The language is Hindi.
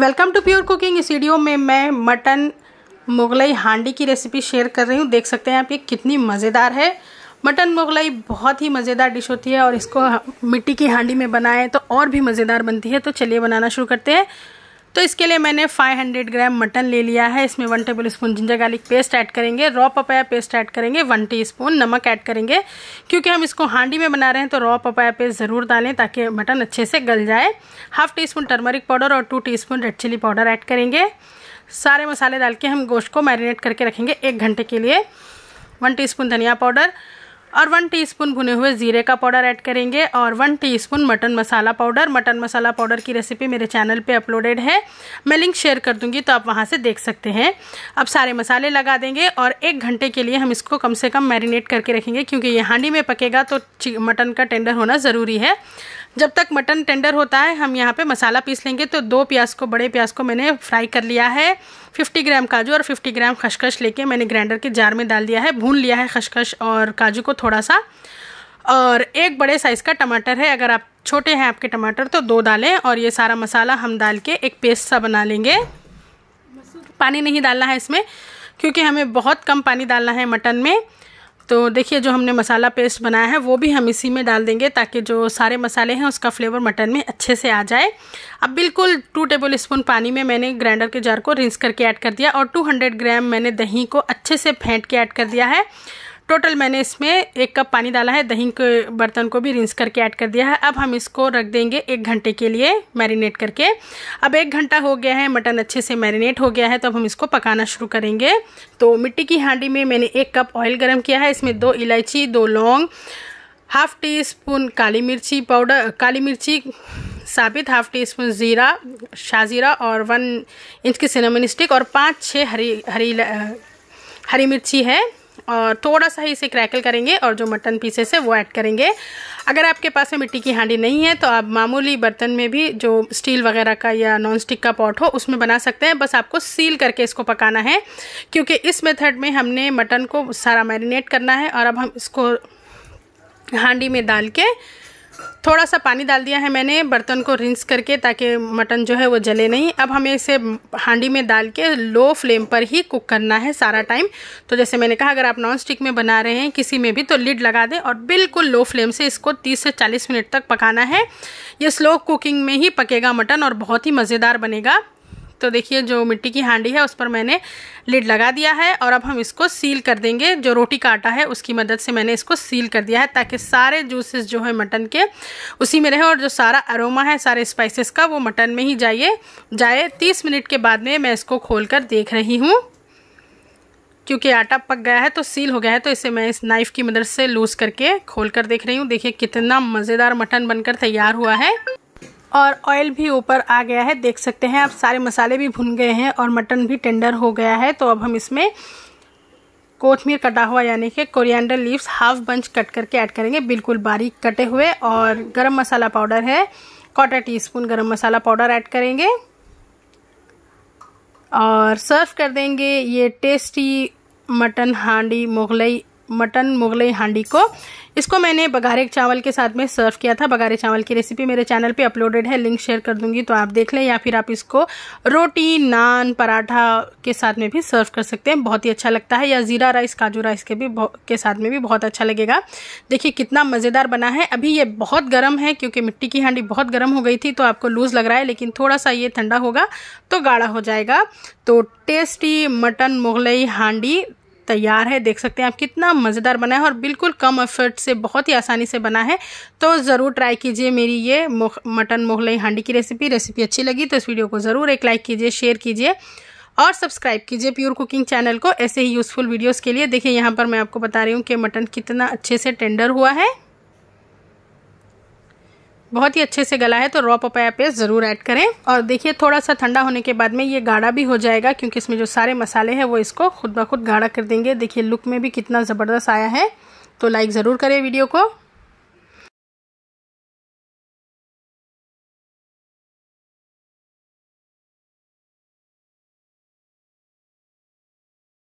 वेलकम टू प्योर कुकिंग इस वीडियो में मैं मटन मुगलई हांडी की रेसिपी शेयर कर रही हूँ देख सकते हैं आप ये कितनी मज़ेदार है मटन मुगलई बहुत ही मज़ेदार डिश होती है और इसको मिट्टी की हांडी में बनाएं तो और भी मज़ेदार बनती है तो चलिए बनाना शुरू करते हैं तो इसके लिए मैंने 500 ग्राम मटन ले लिया है इसमें one tablespoon ginger garlic paste add करेंगे रॉ पपाया पेस्ट ऐड करेंगे वन टीस्पून नमक ऐड करेंगे क्योंकि हम इसको हांडी में बना रहे हैं तो रॉ पपाया पेस्ट ज़रूर डालें ताकि मटन अच्छे से गल जाए half teaspoon turmeric powder और two teaspoon red chili powder add करेंगे सारे मसाले डाल के हम गोश्त को मैरिनेट करके रखेंगे एक घंटे के लिए वन स्पून धनिया पाउडर और वन टीस्पून भुने हुए ज़ीरे का पाउडर ऐड करेंगे और one teaspoon mutton masala powder mutton masala powder की रेसिपी मेरे चैनल पे अपलोडेड है मैं लिंक शेयर कर दूंगी तो आप वहाँ से देख सकते हैं अब सारे मसाले लगा देंगे और एक घंटे के लिए हम इसको कम से कम मैरिनेट करके रखेंगे क्योंकि ये हांडी में पकेगा तो मटन का टेंडर होना ज़रूरी है जब तक मटन टेंडर होता है हम यहाँ पे मसाला पीस लेंगे तो दो प्याज को बड़े प्याज को मैंने फ्राई कर लिया है 50 ग्राम काजू और 50 ग्राम खशखश लेके मैंने ग्राइंडर के जार में डाल दिया है भून लिया है खशखश और काजू को थोड़ा सा और एक बड़े साइज़ का टमाटर है अगर आप छोटे हैं आपके टमाटर तो दो डालें और ये सारा मसाला हम डाल के एक पेस्ट सा बना लेंगे पानी नहीं डालना है इसमें क्योंकि हमें बहुत कम पानी डालना है मटन में तो देखिए जो हमने मसाला पेस्ट बनाया है वो भी हम इसी में डाल देंगे ताकि जो सारे मसाले हैं उसका फ्लेवर मटन में अच्छे से आ जाए अब बिल्कुल टू टेबल स्पून पानी में मैंने ग्राइंडर के जार को रिंस करके ऐड कर दिया और 200 ग्राम मैंने दही को अच्छे से फेंट के ऐड कर दिया है टोटल मैंने इसमें एक कप पानी डाला है दही के बर्तन को भी रिंस करके ऐड कर दिया है अब हम इसको रख देंगे एक घंटे के लिए मैरिनेट करके अब एक घंटा हो गया है मटन अच्छे से मैरिनेट हो गया है तो अब हम इसको पकाना शुरू करेंगे तो मिट्टी की हांडी में मैंने एक कप ऑयल गर्म किया है इसमें दो इलायची दो लौंग हाफ टी स्पून काली मिर्ची पाउडर काली मिर्ची साबित हाफ टी स्पून ज़ीरा शाहजीरा और वन इंच की सिनेमन स्टिक और पाँच छः हरी हरी हरी मिर्ची है और थोड़ा सा ही इसे क्रैकल करेंगे और जो मटन पीसेस है वो ऐड करेंगे अगर आपके पास में मिट्टी की हांडी नहीं है तो आप मामूली बर्तन में भी जो स्टील वगैरह का या नॉन स्टिक का पॉट हो उसमें बना सकते हैं बस आपको सील करके इसको पकाना है क्योंकि इस मेथड में हमने मटन को सारा मैरिनेट करना है और अब हम इसको हांडी में डाल के थोड़ा सा पानी डाल दिया है मैंने बर्तन को रिंस करके ताकि मटन जो है वो जले नहीं अब हमें इसे हांडी में डाल के लो फ्लेम पर ही कुक करना है सारा टाइम तो जैसे मैंने कहा अगर आप नॉन स्टिक में बना रहे हैं किसी में भी तो लिड लगा दें और बिल्कुल लो फ्लेम से इसको 30 से 40 मिनट तक पकाना है ये स्लो कुकिंग में ही पकेगा मटन और बहुत ही मज़ेदार बनेगा तो देखिए जो मिट्टी की हांडी है उस पर मैंने लिड लगा दिया है और अब हम इसको सील कर देंगे जो रोटी का आटा है उसकी मदद से मैंने इसको सील कर दिया है ताकि सारे जूसेस जो है मटन के उसी में रहे और जो सारा अरोमा है सारे स्पाइसेस का वो मटन में ही जाइए जाए तीस मिनट के बाद में मैं इसको खोल कर देख रही हूँ क्योंकि आटा पक गया है तो सील हो गया है तो इसे मैं इस नाइफ़ की मदद से लूज़ करके खोल कर देख रही हूँ देखिए कितना मज़ेदार मटन बनकर तैयार हुआ है और ऑयल भी ऊपर आ गया है देख सकते हैं आप सारे मसाले भी भुन गए हैं और मटन भी टेंडर हो गया है तो अब हम इसमें कोथमीर कटा हुआ यानी कि coriander leaves half bunch cut करके ऐड करेंगे बिल्कुल बारीक कटे हुए और गरम मसाला पाउडर है quarter teaspoon garam masala powder add करेंगे और सर्व कर देंगे ये टेस्टी मटन हांडी मुगलई मटन मुगलई हांडी को इसको मैंने बघारे चावल के साथ में सर्व किया था बघारे चावल की रेसिपी मेरे चैनल पे अपलोडेड है लिंक शेयर कर दूंगी तो आप देख लें या फिर आप इसको रोटी नान पराठा के साथ में भी सर्व कर सकते हैं बहुत ही अच्छा लगता है या ज़ीरा राइस काजू राइस के भी के साथ में भी बहुत अच्छा लगेगा देखिए कितना मज़ेदार बना है अभी ये बहुत गर्म है क्योंकि मिट्टी की हांडी बहुत गर्म हो गई थी तो आपको लूज़ लग रहा है लेकिन थोड़ा सा ये ठंडा होगा तो गाढ़ा हो जाएगा तो टेस्टी मटन मुगलई हांडी तैयार है देख सकते हैं आप कितना मज़ेदार बना है और बिल्कुल कम एफर्ट से बहुत ही आसानी से बना है तो ज़रूर ट्राई कीजिए मेरी ये मटन मोगलाई हांडी की रेसिपी रेसिपी अच्छी लगी तो इस वीडियो को ज़रूर एक लाइक कीजिए शेयर कीजिए और सब्सक्राइब कीजिए प्योर कुकिंग चैनल को ऐसे ही यूज़फुल वीडियोज़ के लिए देखिए यहाँ पर मैं आपको बता रही हूँ कि मटन कितना अच्छे से टेंडर हुआ है बहुत ही अच्छे से गला है तो रॉ पपाया पेस्ट ज़रूर ऐड करें और देखिए थोड़ा सा ठंडा होने के बाद में ये गाढ़ा भी हो जाएगा क्योंकि इसमें जो सारे मसाले हैं वो इसको खुद ब खुद गाढ़ा कर देंगे देखिए लुक में भी कितना ज़बरदस्त आया है तो लाइक ज़रूर करें वीडियो को